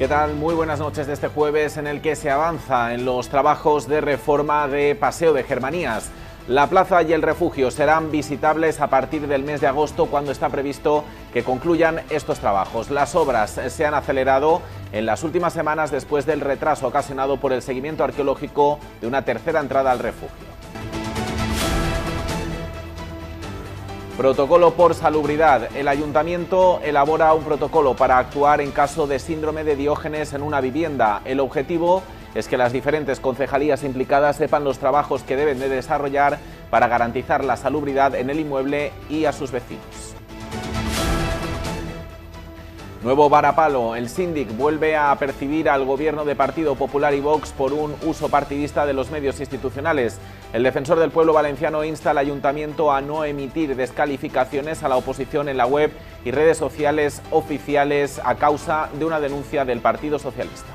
¿Qué tal? Muy buenas noches de este jueves en el que se avanza en los trabajos de reforma de Paseo de Germanías. La plaza y el refugio serán visitables a partir del mes de agosto cuando está previsto que concluyan estos trabajos. Las obras se han acelerado en las últimas semanas después del retraso ocasionado por el seguimiento arqueológico de una tercera entrada al refugio. Protocolo por salubridad. El ayuntamiento elabora un protocolo para actuar en caso de síndrome de diógenes en una vivienda. El objetivo es que las diferentes concejalías implicadas sepan los trabajos que deben de desarrollar para garantizar la salubridad en el inmueble y a sus vecinos. Nuevo varapalo. El síndic vuelve a percibir al gobierno de Partido Popular y Vox por un uso partidista de los medios institucionales. El defensor del pueblo valenciano insta al ayuntamiento a no emitir descalificaciones a la oposición en la web y redes sociales oficiales a causa de una denuncia del Partido Socialista.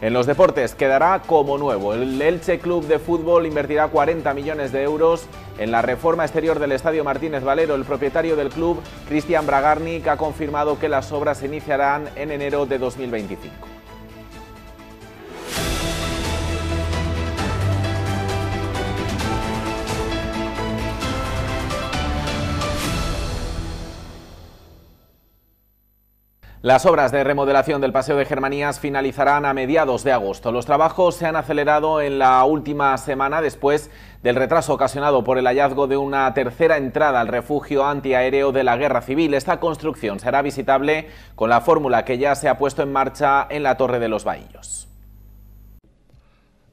En los deportes quedará como nuevo. El Elche Club de Fútbol invertirá 40 millones de euros en la reforma exterior del Estadio Martínez Valero. El propietario del club, Cristian Bragarnik, ha confirmado que las obras se iniciarán en enero de 2025. Las obras de remodelación del Paseo de Germanías finalizarán a mediados de agosto. Los trabajos se han acelerado en la última semana después del retraso ocasionado por el hallazgo de una tercera entrada al refugio antiaéreo de la Guerra Civil. Esta construcción será visitable con la fórmula que ya se ha puesto en marcha en la Torre de los Bahillos.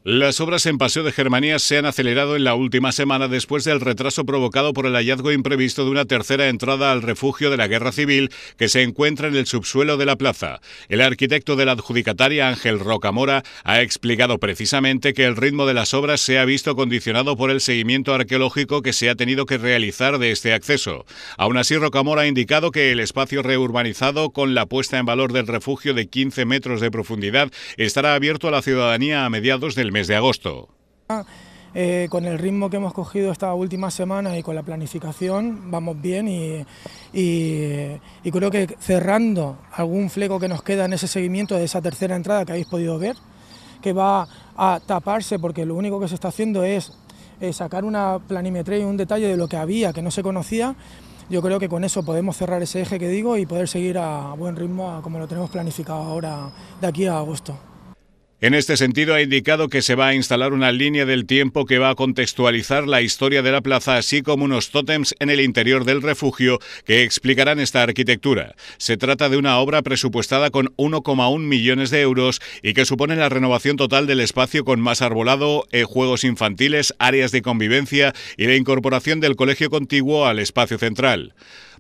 Las obras en Paseo de Germanía se han acelerado en la última semana después del retraso provocado por el hallazgo imprevisto de una tercera entrada al refugio de la guerra civil que se encuentra en el subsuelo de la plaza. El arquitecto de la adjudicataria Ángel Rocamora ha explicado precisamente que el ritmo de las obras se ha visto condicionado por el seguimiento arqueológico que se ha tenido que realizar de este acceso. Aún así, Rocamora ha indicado que el espacio reurbanizado con la puesta en valor del refugio de 15 metros de profundidad estará abierto a la ciudadanía a mediados del mes de agosto. Eh, con el ritmo que hemos cogido esta última semana y con la planificación vamos bien y, creo que cerrando algún fleco que nos queda en ese seguimiento de esa tercera entrada que habéis podido ver, que va a taparse porque lo único que se está haciendo es, eh, sacar una planimetría y un detalle de lo que había, que no se conocía, yo creo que con eso podemos cerrar ese eje que digo y poder seguir a buen ritmo como lo tenemos planificado ahora de aquí a agosto. En este sentido, ha indicado que se va a instalar una línea del tiempo que va a contextualizar la historia de la plaza, así como unos tótems en el interior del refugio que explicarán esta arquitectura. Se trata de una obra presupuestada con 1,1 millones de euros y que supone la renovación total del espacio con más arbolado, eh, juegos infantiles, áreas de convivencia y la incorporación del colegio contiguo al espacio central.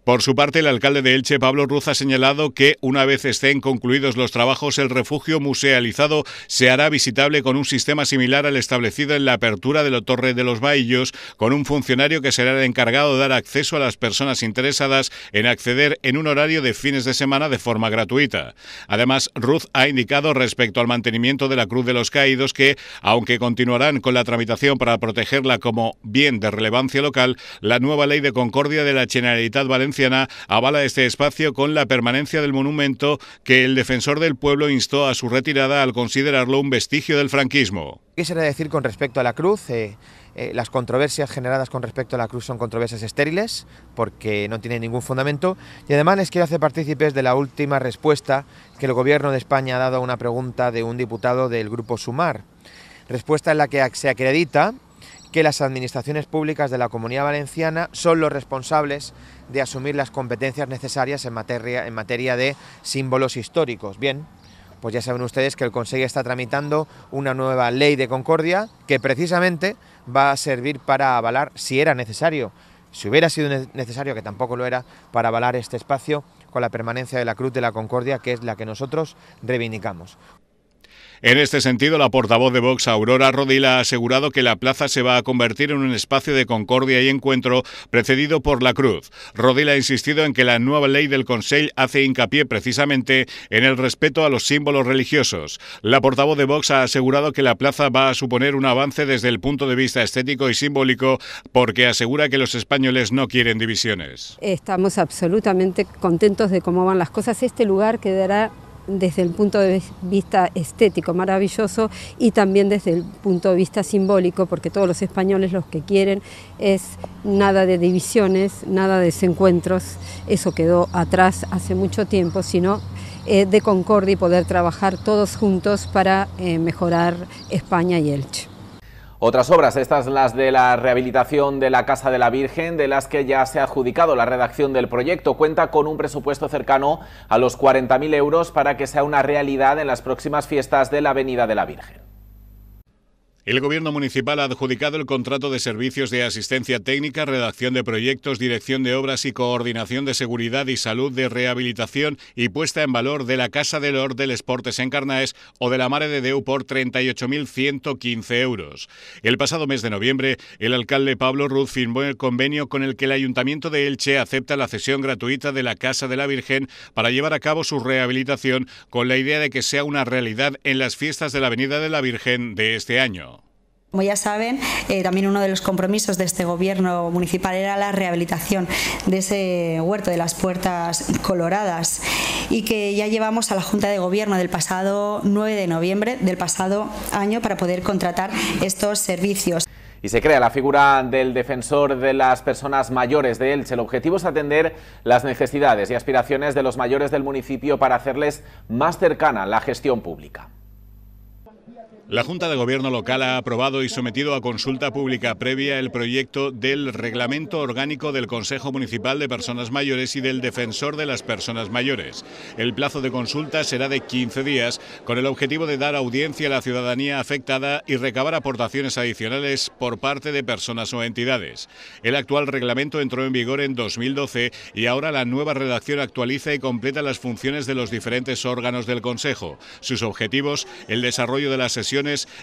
Por su parte, el alcalde de Elche, Pablo Ruz, ha señalado que una vez estén concluidos los trabajos, el refugio musealizado se hará visitable con un sistema similar al establecido en la apertura de la Torre de los Baillos, con un funcionario que será el encargado de dar acceso a las personas interesadas en acceder en un horario de fines de semana de forma gratuita. Además, Ruz ha indicado respecto al mantenimiento de la Cruz de los Caídos que, aunque continuarán con la tramitación para protegerla como bien de relevancia local, la nueva ley de concordia de la Generalitat Valenciana avala este espacio con la permanencia del monumento que el defensor del pueblo instó a su retirada al considerarlo un vestigio del franquismo. Quisiera decir con respecto a la cruz, eh, eh, las controversias generadas con respecto a la cruz son controversias estériles porque no tienen ningún fundamento y además es quiero hacer partícipes de la última respuesta que el gobierno de España ha dado a una pregunta de un diputado del grupo Sumar. Respuesta en la que se acredita que las administraciones públicas de la Comunidad Valenciana son los responsables de asumir las competencias necesarias en materia, en materia de símbolos históricos. Bien, pues ya saben ustedes que el Consejo está tramitando una nueva ley de concordia que precisamente va a servir para avalar, si era necesario, si hubiera sido necesario, que tampoco lo era, para avalar este espacio con la permanencia de la Cruz de la Concordia, que es la que nosotros reivindicamos. En este sentido, la portavoz de Vox, Aurora Rodila, ha asegurado que la plaza se va a convertir en un espacio de concordia y encuentro precedido por la Cruz. Rodila ha insistido en que la nueva ley del Consejo hace hincapié precisamente en el respeto a los símbolos religiosos. La portavoz de Vox ha asegurado que la plaza va a suponer un avance desde el punto de vista estético y simbólico porque asegura que los españoles no quieren divisiones. Estamos absolutamente contentos de cómo van las cosas. Este lugar quedará desde el punto de vista estético maravilloso y también desde el punto de vista simbólico, porque todos los españoles los que quieren es nada de divisiones, nada de desencuentros, eso quedó atrás hace mucho tiempo, sino eh, de concordia y poder trabajar todos juntos para eh, mejorar España y Elche. Otras obras, estas las de la rehabilitación de la Casa de la Virgen, de las que ya se ha adjudicado la redacción del proyecto, cuenta con un presupuesto cercano a los 40.000 euros para que sea una realidad en las próximas fiestas de la Avenida de la Virgen. El Gobierno Municipal ha adjudicado el contrato de servicios de asistencia técnica, redacción de proyectos, dirección de obras y coordinación de seguridad y salud de rehabilitación y puesta en valor de la Casa del Or del Esportes en Carnaes o de la Mare de Deu por 38.115 euros. El pasado mes de noviembre, el alcalde Pablo Ruz firmó el convenio con el que el Ayuntamiento de Elche acepta la cesión gratuita de la Casa de la Virgen para llevar a cabo su rehabilitación con la idea de que sea una realidad en las fiestas de la Avenida de la Virgen de este año. Como ya saben, eh, también uno de los compromisos de este gobierno municipal era la rehabilitación de ese huerto de las puertas coloradas y que ya llevamos a la Junta de Gobierno del pasado 9 de noviembre del pasado año para poder contratar estos servicios y se crea la figura del defensor de las personas mayores de Elche. El objetivo es atender las necesidades y aspiraciones de los mayores del municipio para hacerles más cercana la gestión pública. La Junta de Gobierno Local ha aprobado y sometido a consulta pública previa el proyecto del Reglamento Orgánico del Consejo Municipal de Personas Mayores y del Defensor de las Personas Mayores. El plazo de consulta será de 15 días, con el objetivo de dar audiencia a la ciudadanía afectada y recabar aportaciones adicionales por parte de personas o entidades. El actual reglamento entró en vigor en 2012 y ahora la nueva redacción actualiza y completa las funciones de los diferentes órganos del Consejo, sus objetivos, el desarrollo de las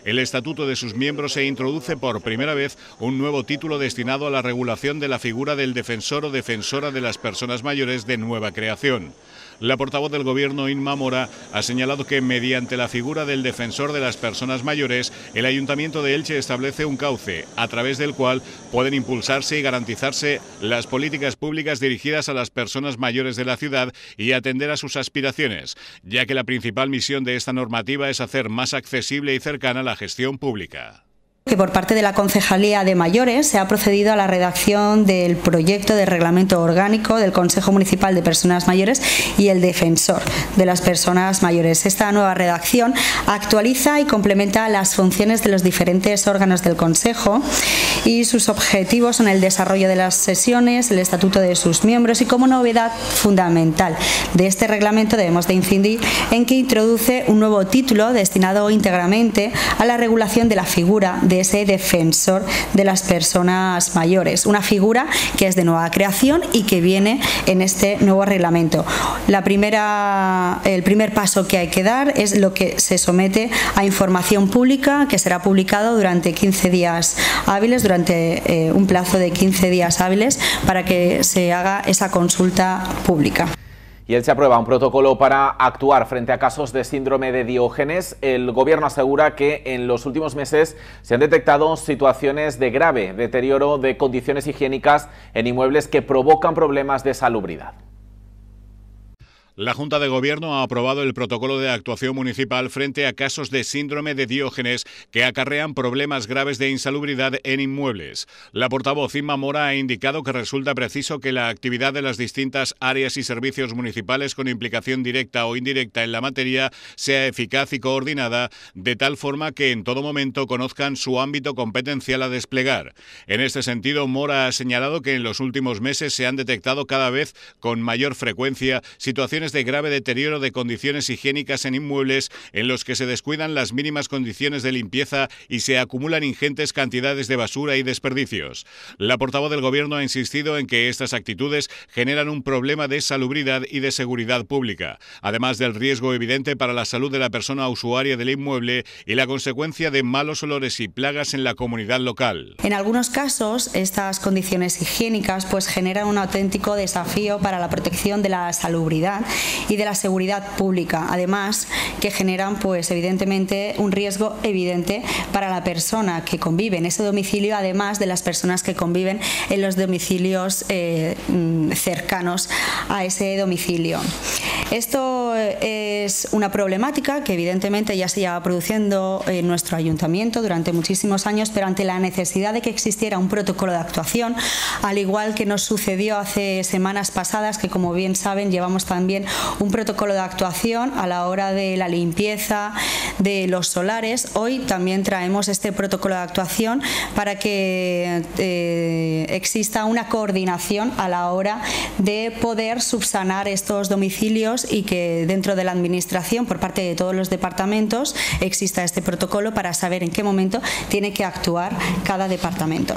el estatuto de sus miembros e introduce por primera vez un nuevo título destinado a la regulación de la figura del defensor o defensora de las personas mayores de nueva creación. La portavoz del Gobierno, Inma Mora, ha señalado que mediante la figura del defensor de las personas mayores, el Ayuntamiento de Elche establece un cauce a través del cual pueden impulsarse y garantizarse las políticas públicas dirigidas a las personas mayores de la ciudad y atender a sus aspiraciones, ya que la principal misión de esta normativa es hacer más accesible y cercana la gestión pública que por parte de la Concejalía de Mayores se ha procedido a la redacción del proyecto de reglamento orgánico del Consejo Municipal de Personas Mayores y el defensor de las personas mayores. Esta nueva redacción actualiza y complementa las funciones de los diferentes órganos del Consejo y sus objetivos son el desarrollo de las sesiones, el estatuto de sus miembros y como novedad fundamental de este reglamento debemos de incidir en que introduce un nuevo título destinado íntegramente a la regulación de la figura de de ese defensor de las personas mayores, una figura que es de nueva creación y que viene en este nuevo reglamento. el primer paso que hay que dar es lo que se somete a información pública que será publicado durante 15 días hábiles, durante eh, un plazo de 15 días hábiles para que se haga esa consulta pública y él se aprueba un protocolo para actuar frente a casos de síndrome de Diógenes. El gobierno asegura que en los últimos meses se han detectado situaciones de grave deterioro de condiciones higiénicas en inmuebles que provocan problemas de salubridad. La Junta de Gobierno ha aprobado el protocolo de actuación municipal frente a casos de síndrome de Diógenes que acarrean problemas graves de insalubridad en inmuebles. La portavoz Inma Mora ha indicado que resulta preciso que la actividad de las distintas áreas y servicios municipales con implicación directa o indirecta en la materia sea eficaz y coordinada, de tal forma que en todo momento conozcan su ámbito competencial a desplegar. En este sentido, Mora ha señalado que en los últimos meses se han detectado cada vez con mayor frecuencia situaciones de grave deterioro de condiciones higiénicas en inmuebles en los que se descuidan las mínimas condiciones de limpieza y se acumulan ingentes cantidades de basura y desperdicios. La portavoz del Gobierno ha insistido en que estas actitudes generan un problema de salubridad y de seguridad pública, además del riesgo evidente para la salud de la persona usuaria del inmueble y la consecuencia de malos olores y plagas en la comunidad local. En algunos casos, estas condiciones higiénicas pues generan un auténtico desafío para la protección de la salubridad y de la seguridad pública, además que generan pues evidentemente un riesgo evidente para la persona que convive en ese domicilio, además de las personas que conviven en los domicilios eh, mm, cercanos a ese domicilio. Esto eh, es una problemática que evidentemente ya se lleva produciendo en nuestro ayuntamiento durante muchísimos años, pero ante la necesidad de que existiera un protocolo de actuación, al igual que nos sucedió hace semanas pasadas, que como bien saben llevamos también un protocolo de actuación a la hora de la limpieza de los solares, hoy también traemos este protocolo de actuación para que eh, exista una coordinación a la hora de poder subsanar estos domicilios y que dentro de la Administración, por parte de todos los departamentos, exista este protocolo para saber en qué momento tiene que actuar cada departamento.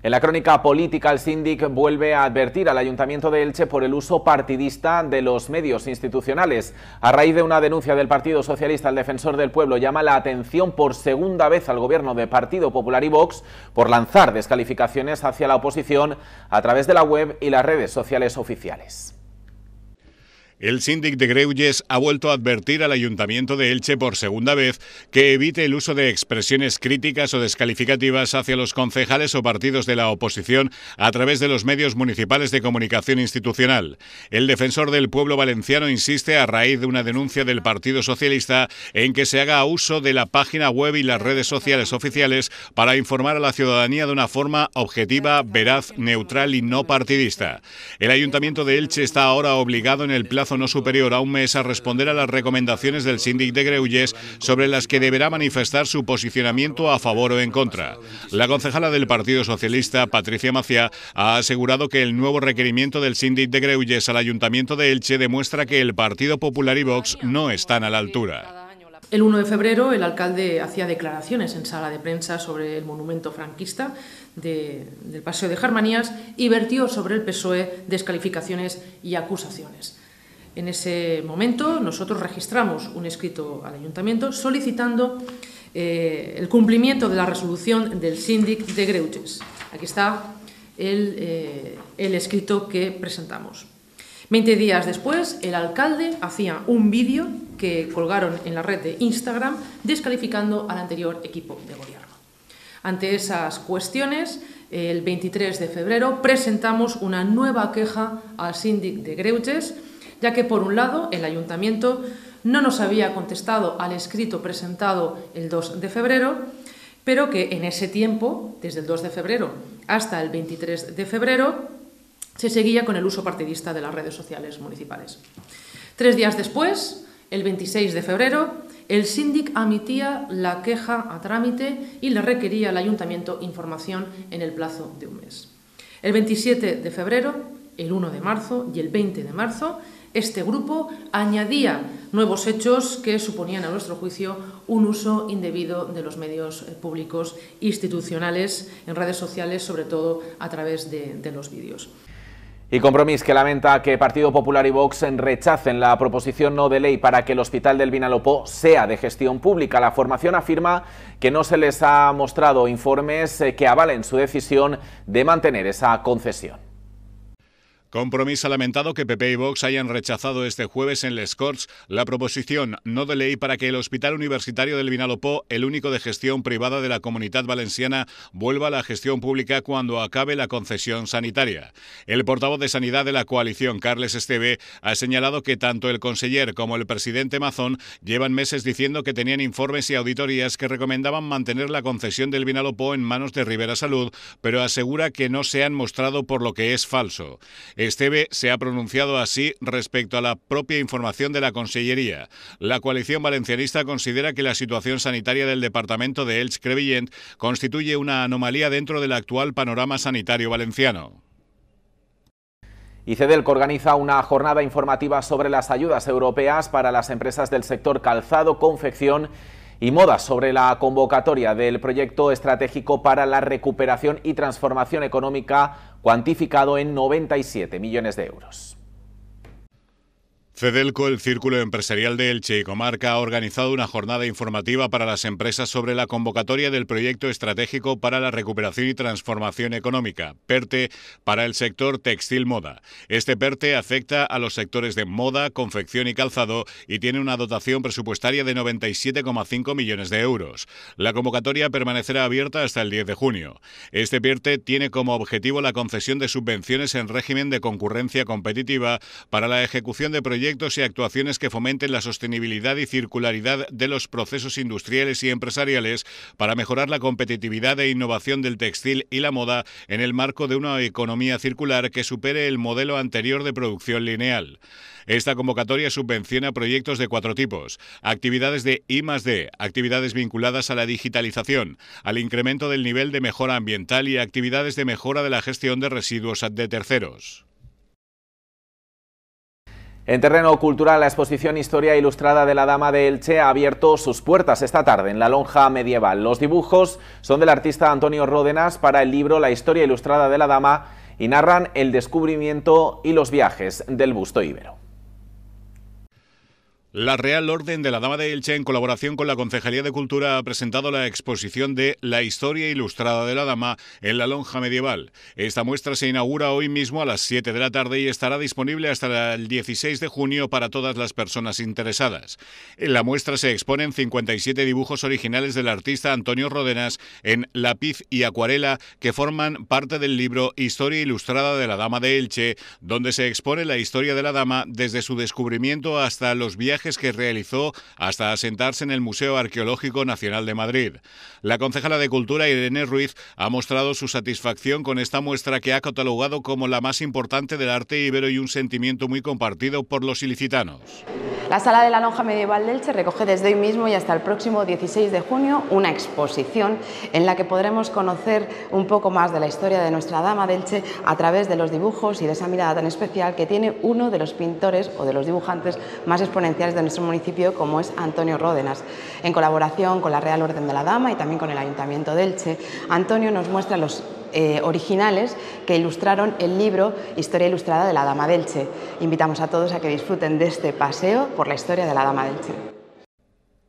En la crónica política, el síndic vuelve a advertir al Ayuntamiento de Elche por el uso partidista de los medios institucionales. A raíz de una denuncia del Partido Socialista, el defensor del pueblo llama la atención por segunda vez al gobierno de Partido Popular y Vox por lanzar descalificaciones hacia la oposición a través de la web y las redes sociales oficiales. El síndic de Greuges ha vuelto a advertir al Ayuntamiento de Elche por segunda vez que evite el uso de expresiones críticas o descalificativas hacia los concejales o partidos de la oposición a través de los medios municipales de comunicación institucional. El defensor del pueblo valenciano insiste a raíz de una denuncia del Partido Socialista en que se haga uso de la página web y las redes sociales oficiales para informar a la ciudadanía de una forma objetiva, veraz, neutral y no partidista. El Ayuntamiento de Elche está ahora obligado en el plazo no superior a un mes a responder a las recomendaciones del síndic de Greulles sobre las que deberá manifestar su posicionamiento a favor o en contra. La concejala del Partido Socialista, Patricia Maciá, ha asegurado que el nuevo requerimiento del síndic de Greulles al Ayuntamiento de Elche demuestra que el Partido Popular y Vox no están a la altura. El 1 de febrero el alcalde hacía declaraciones en sala de prensa sobre el monumento franquista del Paseo de Germanías y vertió sobre el PSOE descalificaciones y acusaciones. En ese momento nosotros registramos un escrito al ayuntamiento solicitando eh, el cumplimiento de la resolución del síndic de Greuches. Aquí está eh, el, escrito que presentamos. Veinte días después, el alcalde hacía un vídeo que colgaron en la red de Instagram descalificando al anterior equipo de gobierno. Ante esas cuestiones, el 23 de febrero presentamos una nueva queja al síndic de Greuches ya que por un lado el ayuntamiento no nos había contestado al escrito presentado el 2 de febrero, pero que en ese tiempo, desde el 2 de febrero hasta el 23 de febrero, se seguía con el uso partidista de las redes sociales municipales. Tres días después, el 26 de febrero, el síndic admitía la queja a trámite y le requería al ayuntamiento información en el plazo de un mes. El 27 de febrero, el 1 de marzo y el 20 de marzo, este grupo añadía nuevos hechos que suponían, a nuestro juicio, un uso indebido de los medios eh, públicos institucionales en redes sociales, sobre todo a través de, los vídeos. Y Compromís que lamenta que Partido Popular y Vox rechacen la proposición no de ley para que el Hospital del Vinalopó sea de gestión pública. La formación afirma que no se les ha mostrado informes eh, que avalen su decisión de mantener esa concesión. Compromiso ha lamentado que PP y Vox hayan rechazado este jueves en Les Corts la proposición no de ley para que el Hospital Universitario del Vinalopó, el único de gestión privada de la comunidad valenciana, vuelva a la gestión pública cuando acabe la concesión sanitaria. El portavoz de Sanidad de la coalición, Carles Esteve, ha señalado que tanto el conseller como el presidente Mazón llevan meses diciendo que tenían informes y auditorías que recomendaban mantener la concesión del Vinalopó en manos de Rivera Salud, pero asegura que no se han mostrado por lo que es falso. Esteve se ha pronunciado así respecto a la propia información de la Consellería. La coalición valencianista considera que la situación sanitaria del departamento de Elche Crevillent constituye una anomalía dentro del actual panorama sanitario valenciano. Y organiza una jornada informativa sobre las ayudas europeas para las empresas del sector calzado, confección y Moda sobre la convocatoria del proyecto estratégico para la recuperación y transformación económica cuantificado en 97 millones de euros. Cedelco, el Círculo Empresarial de Elche y Comarca, ha organizado una jornada informativa para las empresas sobre la convocatoria del Proyecto Estratégico para la Recuperación y Transformación Económica, PERTE, para el sector textil-moda. Este PERTE afecta a los sectores de moda, confección y calzado y tiene una dotación presupuestaria de 97,5 millones de euros. La convocatoria permanecerá abierta hasta el 10 de junio. Este PERTE tiene como objetivo la concesión de subvenciones en régimen de concurrencia competitiva para la ejecución de proyectos y actuaciones que fomenten la sostenibilidad y circularidad de los procesos industriales y empresariales para mejorar la competitividad e innovación del textil y la moda en el marco de una economía circular que supere el modelo anterior de producción lineal. Esta convocatoria subvenciona proyectos de cuatro tipos, actividades de I +D, actividades vinculadas a la digitalización, al incremento del nivel de mejora ambiental y actividades de mejora de la gestión de residuos de terceros. En terreno cultural, la exposición Historia Ilustrada de la Dama de Elche ha abierto sus puertas esta tarde en la lonja medieval. Los dibujos son del artista Antonio Ródenas para el libro La Historia Ilustrada de la Dama y narran el descubrimiento y los viajes del busto íbero. La Real Orden de la Dama de Elche, en colaboración con la Concejalía de Cultura, ha presentado la exposición de La historia ilustrada de la Dama en la Lonja Medieval. Esta muestra se inaugura hoy mismo a las 7 de la tarde y estará disponible hasta el 16 de junio para todas las personas interesadas. En la muestra se exponen 57 dibujos originales del artista Antonio Rodenas en lápiz y acuarela que forman parte del libro Historia ilustrada de la Dama de Elche, donde se expone la historia de la Dama desde su descubrimiento hasta los viajes que realizó hasta asentarse en el Museo Arqueológico Nacional de Madrid. La concejala de Cultura, Irene Ruiz, ha mostrado su satisfacción con esta muestra que ha catalogado como la más importante del arte ibero y un sentimiento muy compartido por los ilicitanos. La sala de la lonja medieval de Elche recoge desde hoy mismo y hasta el próximo 16 de junio una exposición en la que podremos conocer un poco más de la historia de nuestra dama de Elche a través de los dibujos y de esa mirada tan especial que tiene uno de los pintores o de los dibujantes más exponenciales de nuestro municipio como es Antonio Ródenas. En colaboración con la Real Orden de la Dama y también con el Ayuntamiento de Elche, Antonio nos muestra los eh, originales que ilustraron el libro Historia Ilustrada de la Dama Che. Invitamos a todos a que disfruten de este paseo por la historia de la Dama Che.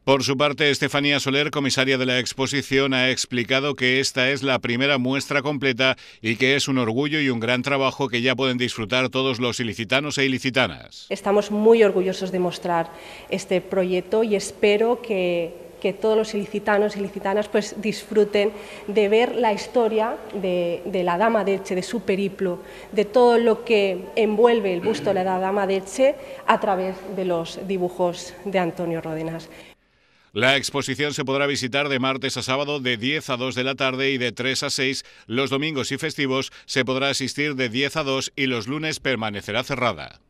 Por su parte, Estefanía Soler, comisaria de la exposición, ha explicado que esta es la primera muestra completa y que es un orgullo y un gran trabajo que ya pueden disfrutar todos los ilicitanos e ilicitanas. Estamos muy orgullosos de mostrar este proyecto y espero que que todos los ilicitanos y ilicitanas pues, disfruten de ver la historia de, la Dama de Elche, de su periplo, de todo lo que envuelve el busto de la Dama de Elche a través de los dibujos de Antonio Rodenas. La exposición se podrá visitar de martes a sábado de 10 a 2 de la tarde y de 3 a 6. Los domingos y festivos se podrá asistir de 10 a 2 y los lunes permanecerá cerrada.